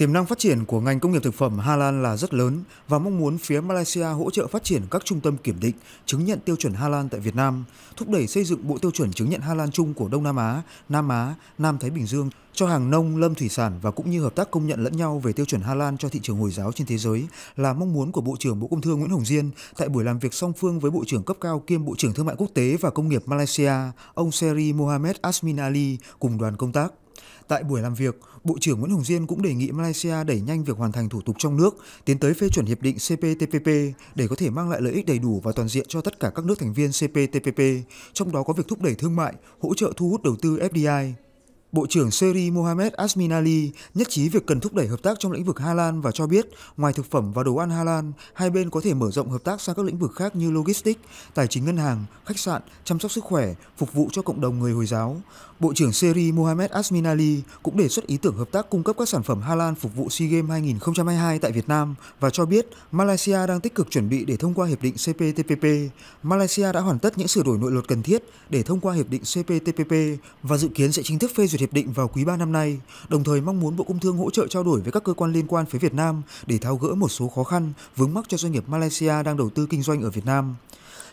Tiềm năng phát triển của ngành công nghiệp thực phẩm Hà Lan là rất lớn và mong muốn phía Malaysia hỗ trợ phát triển các trung tâm kiểm định, chứng nhận tiêu chuẩn Hà Lan tại Việt Nam, thúc đẩy xây dựng bộ tiêu chuẩn chứng nhận Hà Lan chung của Đông Nam Á, Nam Á, Nam Thái Bình Dương cho hàng nông, lâm thủy sản và cũng như hợp tác công nhận lẫn nhau về tiêu chuẩn Hà Lan cho thị trường Hồi giáo trên thế giới là mong muốn của Bộ trưởng Bộ Công Thương Nguyễn Hồng Diên tại buổi làm việc song phương với Bộ trưởng cấp cao kiêm Bộ trưởng Thương mại Quốc tế và Công nghiệp Malaysia, ông Seri Mohamed Asmin Ali cùng đoàn công tác. Tại buổi làm việc, Bộ trưởng Nguyễn Hồng Diên cũng đề nghị Malaysia đẩy nhanh việc hoàn thành thủ tục trong nước, tiến tới phê chuẩn hiệp định CPTPP để có thể mang lại lợi ích đầy đủ và toàn diện cho tất cả các nước thành viên CPTPP, trong đó có việc thúc đẩy thương mại, hỗ trợ thu hút đầu tư FDI. Bộ trưởng Syri Mohamed Asmin Ali nhất trí việc cần thúc đẩy hợp tác trong lĩnh vực Hà Lan và cho biết, ngoài thực phẩm và đồ ăn Hà Lan, hai bên có thể mở rộng hợp tác sang các lĩnh vực khác như logistics, tài chính ngân hàng, khách sạn, chăm sóc sức khỏe, phục vụ cho cộng đồng người Hồi giáo. Bộ trưởng Syri Mohamed Asmin Ali cũng đề xuất ý tưởng hợp tác cung cấp các sản phẩm Hà Lan phục vụ SEA Games 2022 tại Việt Nam và cho biết Malaysia đang tích cực chuẩn bị để thông qua Hiệp định CPTPP. Malaysia đã hoàn tất những sửa đổi nội luật cần thiết để thông qua Hiệp định CPTPP và dự kiến sẽ chính thức phê duyệt duyệt hiệp định vào quý 3 năm nay, đồng thời mong muốn Bộ Công Thương hỗ trợ trao đổi với các cơ quan liên quan phía Việt Nam để tháo gỡ một số khó khăn, vướng mắc cho doanh nghiệp Malaysia đang đầu tư kinh doanh ở Việt Nam.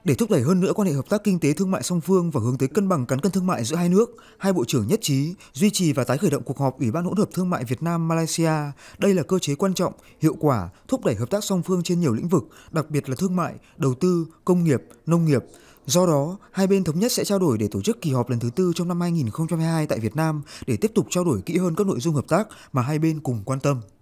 Để thúc đẩy hơn nữa quan hệ hợp tác kinh tế thương mại song phương và hướng tới cân bằng cán cân thương mại giữa hai nước, hai bộ trưởng nhất trí duy trì và tái khởi động cuộc họp Ủy ban hỗn hợp thương mại Việt Nam Malaysia. Đây là cơ chế quan trọng, hiệu quả, thúc đẩy hợp tác song phương trên nhiều lĩnh vực, đặc biệt là thương mại, đầu tư, công nghiệp, nông nghiệp, Do đó, hai bên thống nhất sẽ trao đổi để tổ chức kỳ họp lần thứ tư trong năm 2022 tại Việt Nam để tiếp tục trao đổi kỹ hơn các nội dung hợp tác mà hai bên cùng quan tâm.